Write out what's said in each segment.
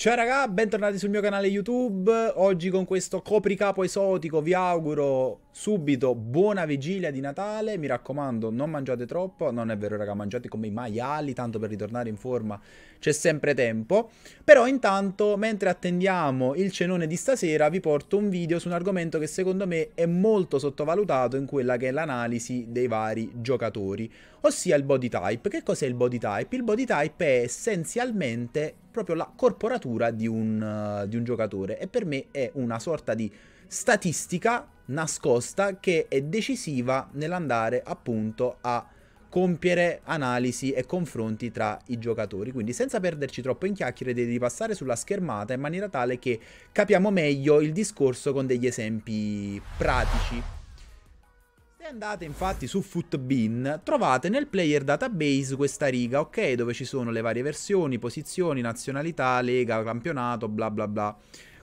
Ciao raga, bentornati sul mio canale YouTube, oggi con questo copricapo esotico vi auguro subito buona vigilia di Natale, mi raccomando non mangiate troppo, non è vero raga, mangiate come i maiali, tanto per ritornare in forma c'è sempre tempo, però intanto mentre attendiamo il cenone di stasera vi porto un video su un argomento che secondo me è molto sottovalutato in quella che è l'analisi dei vari giocatori, ossia il body type. Che cos'è il body type? Il body type è essenzialmente proprio la corporatura di un, uh, di un giocatore e per me è una sorta di statistica nascosta che è decisiva nell'andare appunto a compiere analisi e confronti tra i giocatori. Quindi senza perderci troppo in chiacchiere devi passare sulla schermata in maniera tale che capiamo meglio il discorso con degli esempi pratici. Se andate infatti su Footbin trovate nel player database questa riga, ok, dove ci sono le varie versioni, posizioni, nazionalità, lega, campionato, bla bla bla.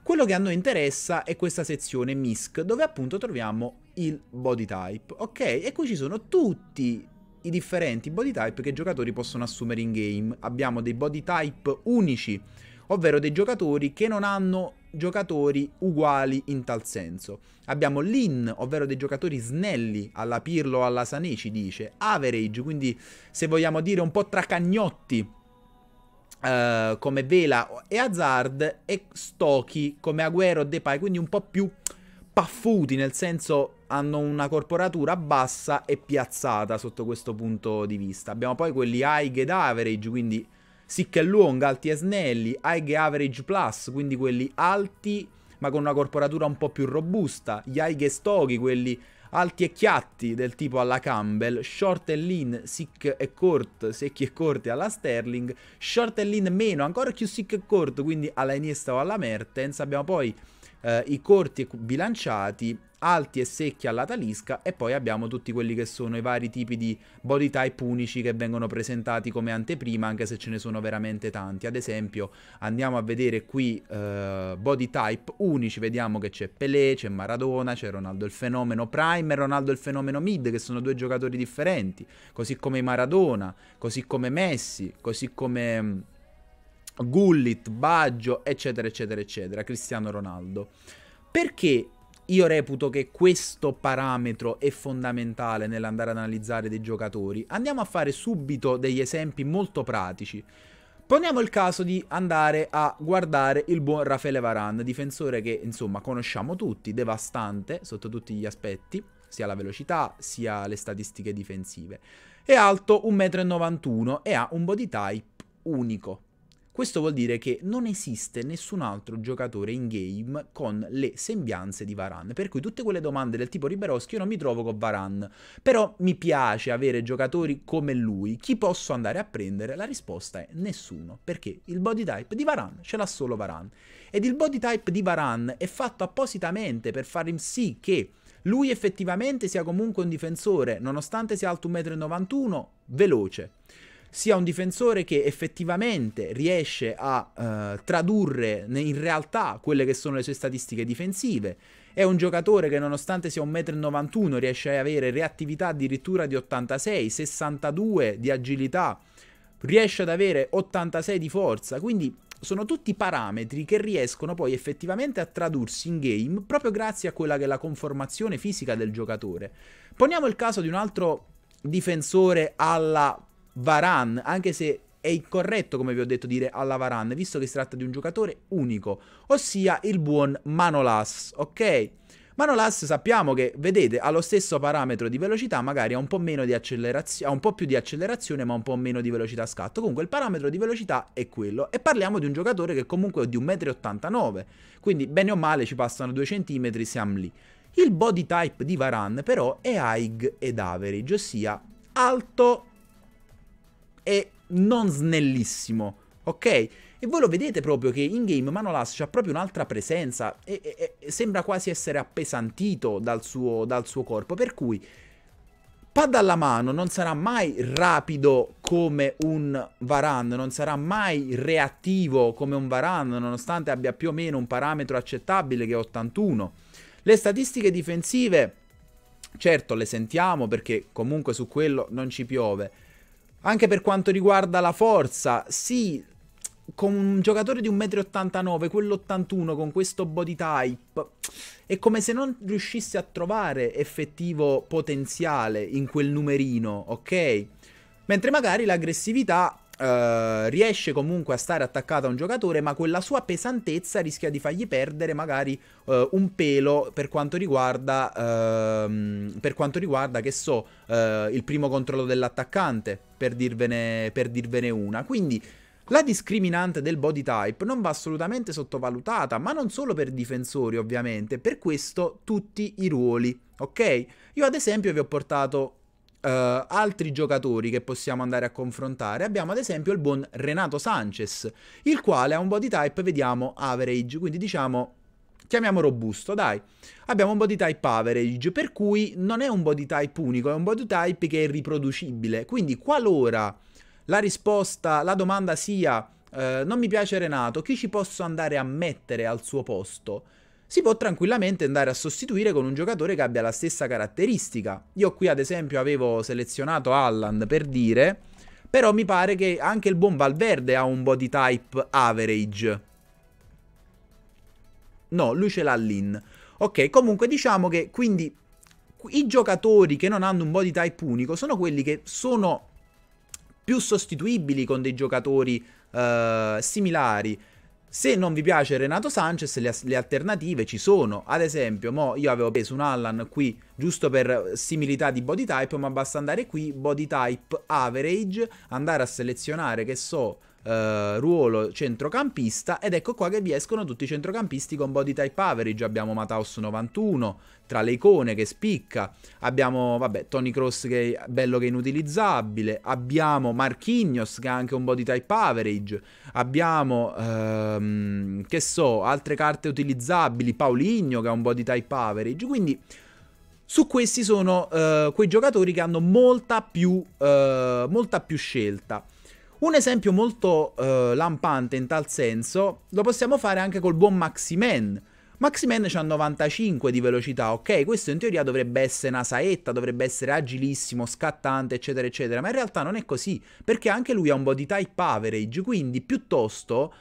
Quello che a noi interessa è questa sezione MISC, dove appunto troviamo il body type, ok? E qui ci sono tutti i differenti body type che i giocatori possono assumere in game. Abbiamo dei body type unici, ovvero dei giocatori che non hanno giocatori uguali in tal senso. Abbiamo l'in, ovvero dei giocatori snelli, alla Pirlo alla Sané ci dice, average, quindi se vogliamo dire un po' tracagnotti, uh, come Vela e Hazard e Stochi come Agüero e Depay, quindi un po' più paffuti, nel senso hanno una corporatura bassa e piazzata sotto questo punto di vista. Abbiamo poi quelli high ed average, quindi sic e long, alti e snelli, e average plus, quindi quelli alti ma con una corporatura un po' più robusta, gli high e stochi, quelli alti e chiatti del tipo alla Campbell, short e lean, sick e corto, secchi e corti alla Sterling, short e lean meno, ancora più sick e corto, quindi alla Iniesta o alla Mertens. Abbiamo poi eh, i corti e bilanciati, alti e secchi alla talisca e poi abbiamo tutti quelli che sono i vari tipi di body type unici che vengono presentati come anteprima anche se ce ne sono veramente tanti ad esempio andiamo a vedere qui eh, body type unici vediamo che c'è Pelé, c'è Maradona, c'è Ronaldo il fenomeno Prime e Ronaldo il fenomeno Mid che sono due giocatori differenti così come Maradona, così come Messi, così come mm, Gullit, Baggio, eccetera, eccetera, eccetera, Cristiano Ronaldo. Perché io reputo che questo parametro è fondamentale nell'andare ad analizzare dei giocatori. Andiamo a fare subito degli esempi molto pratici. Poniamo il caso di andare a guardare il buon Raffaele Varane, difensore che insomma conosciamo tutti, devastante sotto tutti gli aspetti, sia la velocità sia le statistiche difensive. È alto 1,91 m e ha un body type unico. Questo vuol dire che non esiste nessun altro giocatore in game con le sembianze di Varan. per cui tutte quelle domande del tipo Riberoschi io non mi trovo con Varan. però mi piace avere giocatori come lui, chi posso andare a prendere? La risposta è nessuno, perché il body type di Varan ce l'ha solo Varan. Ed il body type di Varan è fatto appositamente per far sì che lui effettivamente sia comunque un difensore, nonostante sia alto 1,91 m, veloce sia un difensore che effettivamente riesce a eh, tradurre in realtà quelle che sono le sue statistiche difensive. È un giocatore che nonostante sia 1,91 m riesce ad avere reattività addirittura di 86, 62 di agilità, riesce ad avere 86 di forza, quindi sono tutti parametri che riescono poi effettivamente a tradursi in game proprio grazie a quella che è la conformazione fisica del giocatore. Poniamo il caso di un altro difensore alla Varan, anche se è incorretto, come vi ho detto, dire alla Varan, visto che si tratta di un giocatore unico, ossia il buon Manolas, ok? Manolas sappiamo che, vedete, ha lo stesso parametro di velocità, magari ha un po' meno di accelerazione, ha un po' più di accelerazione, ma un po' meno di velocità scatto. Comunque il parametro di velocità è quello. E parliamo di un giocatore che comunque è di 1,89 m, quindi bene o male ci passano 2 cm, siamo lì. Il body type di Varan però è Haig ed average, ossia alto e non snellissimo, ok? E voi lo vedete proprio che in game Manolas ha proprio un'altra presenza e, e, e, sembra quasi essere appesantito dal suo, dal suo corpo, per cui pad alla mano non sarà mai rapido come un Varan, non sarà mai reattivo come un Varan, nonostante abbia più o meno un parametro accettabile che è 81. Le statistiche difensive, certo le sentiamo perché comunque su quello non ci piove, anche per quanto riguarda la forza, sì, con un giocatore di 1,89m, quell'81 con questo body type, è come se non riuscisse a trovare effettivo potenziale in quel numerino, ok? Mentre magari l'aggressività eh, riesce comunque a stare attaccata a un giocatore, ma quella sua pesantezza rischia di fargli perdere magari uh, un pelo per quanto riguarda, uh, per quanto riguarda che so, eh, il primo controllo dell'attaccante, per dirvene, per dirvene una. Quindi. La discriminante del body type non va assolutamente sottovalutata, ma non solo per difensori ovviamente, per questo tutti i ruoli, ok? Io ad esempio vi ho portato Uh, altri giocatori che possiamo andare a confrontare, abbiamo ad esempio il buon Renato Sanchez, il quale ha un body type, vediamo, average, quindi diciamo, chiamiamo robusto, dai. Abbiamo un body type average, per cui non è un body type unico, è un body type che è riproducibile, quindi qualora la risposta, la domanda sia uh, non mi piace Renato, chi ci posso andare a mettere al suo posto? si può tranquillamente andare a sostituire con un giocatore che abbia la stessa caratteristica. Io qui ad esempio avevo selezionato Alland per dire, però mi pare che anche il buon Valverde ha un body type average. No, lui ce l'ha l'in. Ok, comunque diciamo che quindi i giocatori che non hanno un body type unico sono quelli che sono più sostituibili con dei giocatori eh, similari. Se non vi piace Renato Sanchez, le, le alternative ci sono. Ad esempio, io avevo preso un Allan qui giusto per similità di body type, ma basta andare qui, body type average, andare a selezionare, che so, eh, ruolo centrocampista ed ecco qua che vi escono tutti i centrocampisti con body type average, abbiamo Mataus 91 tra le icone che spicca, abbiamo vabbè Tony Cross che è bello che è inutilizzabile, abbiamo Marchignos che ha anche un body type average, abbiamo ehm, che so, altre carte utilizzabili, Paulinho che ha un body type average, quindi su questi sono eh, quei giocatori che hanno molta più, eh, molta più scelta. Un esempio molto eh, lampante in tal senso lo possiamo fare anche col buon Maximen. Maximen c'ha 95 di velocità, ok? Questo in teoria dovrebbe essere una saetta, dovrebbe essere agilissimo, scattante, eccetera, eccetera, ma in realtà non è così, perché anche lui ha un body type average, quindi piuttosto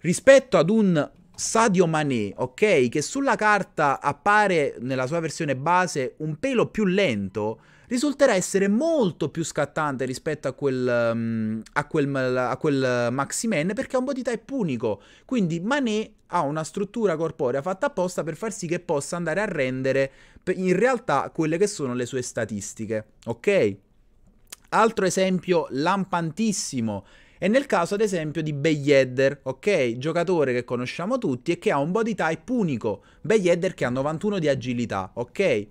rispetto ad un Sadio Mané, ok? Che sulla carta appare nella sua versione base un pelo più lento, risulterà essere molto più scattante rispetto a quel, um, a quel, a quel Maximen perché ha un body type unico. Quindi Mané ha una struttura corporea fatta apposta per far sì che possa andare a rendere in realtà quelle che sono le sue statistiche, ok? Altro esempio lampantissimo è nel caso ad esempio di Beyedder, ok? Giocatore che conosciamo tutti e che ha un body type unico. Beyedder che ha 91 di agilità, ok?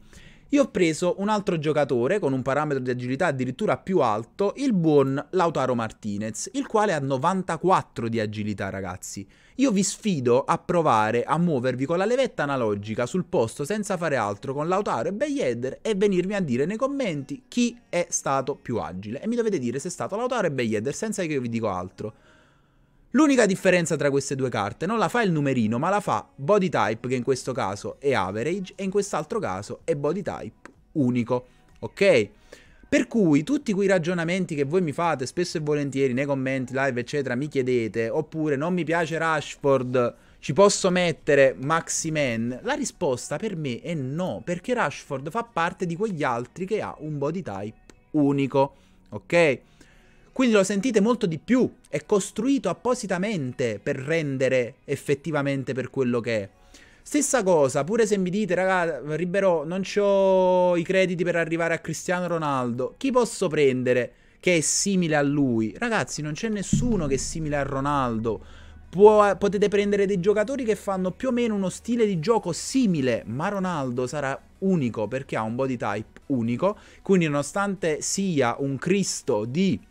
Io ho preso un altro giocatore con un parametro di agilità addirittura più alto, il buon Lautaro Martinez, il quale ha 94 di agilità, ragazzi. Io vi sfido a provare a muovervi con la levetta analogica sul posto senza fare altro con Lautaro e Beyeder e venirmi a dire nei commenti chi è stato più agile. E mi dovete dire se è stato Lautaro e Beyeder senza che io vi dico altro. L'unica differenza tra queste due carte non la fa il numerino, ma la fa body type, che in questo caso è average, e in quest'altro caso è body type unico, ok? Per cui tutti quei ragionamenti che voi mi fate spesso e volentieri nei commenti, live, eccetera, mi chiedete, oppure non mi piace Rashford, ci posso mettere Maxi Man? La risposta per me è no, perché Rashford fa parte di quegli altri che ha un body type unico, ok? Quindi lo sentite molto di più, è costruito appositamente per rendere effettivamente per quello che è. Stessa cosa, pure se mi dite, raga, Riberò, non ho i crediti per arrivare a Cristiano Ronaldo, chi posso prendere che è simile a lui? Ragazzi, non c'è nessuno che è simile a Ronaldo. Può, potete prendere dei giocatori che fanno più o meno uno stile di gioco simile, ma Ronaldo sarà unico perché ha un body type unico, quindi nonostante sia un Cristo di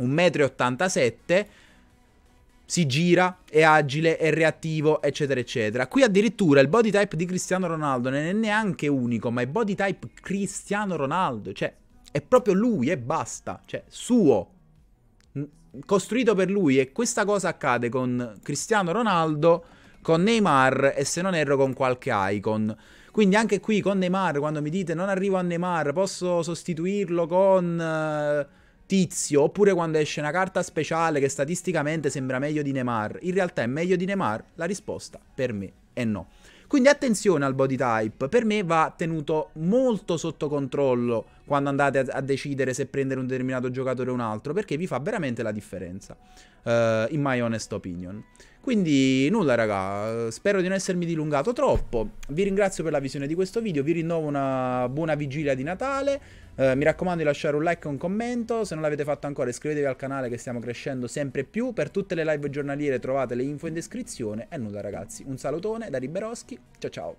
1,87 m, si gira, è agile, è reattivo, eccetera, eccetera. Qui addirittura il body type di Cristiano Ronaldo non è neanche unico, ma è body type Cristiano Ronaldo, cioè è proprio lui e basta, cioè suo, costruito per lui e questa cosa accade con Cristiano Ronaldo, con Neymar e se non erro con qualche icon. Quindi anche qui con Neymar, quando mi dite non arrivo a Neymar, posso sostituirlo con... Uh, fittizio, oppure quando esce una carta speciale che statisticamente sembra meglio di Neymar, in realtà è meglio di Neymar? La risposta per me è no. Quindi attenzione al body type, per me va tenuto molto sotto controllo quando andate a, a, decidere se prendere un determinato giocatore o un altro, perché vi fa veramente la differenza, uh, in my honest opinion. Quindi nulla raga, spero di non essermi dilungato troppo, vi ringrazio per la visione di questo video, vi rinnovo una buona vigilia di Natale, eh, mi raccomando di lasciare un like e un commento, se non l'avete fatto ancora iscrivetevi al canale che stiamo crescendo sempre più, per tutte le live giornaliere trovate le info in descrizione e nulla ragazzi, un salutone da Riberoschi, ciao ciao!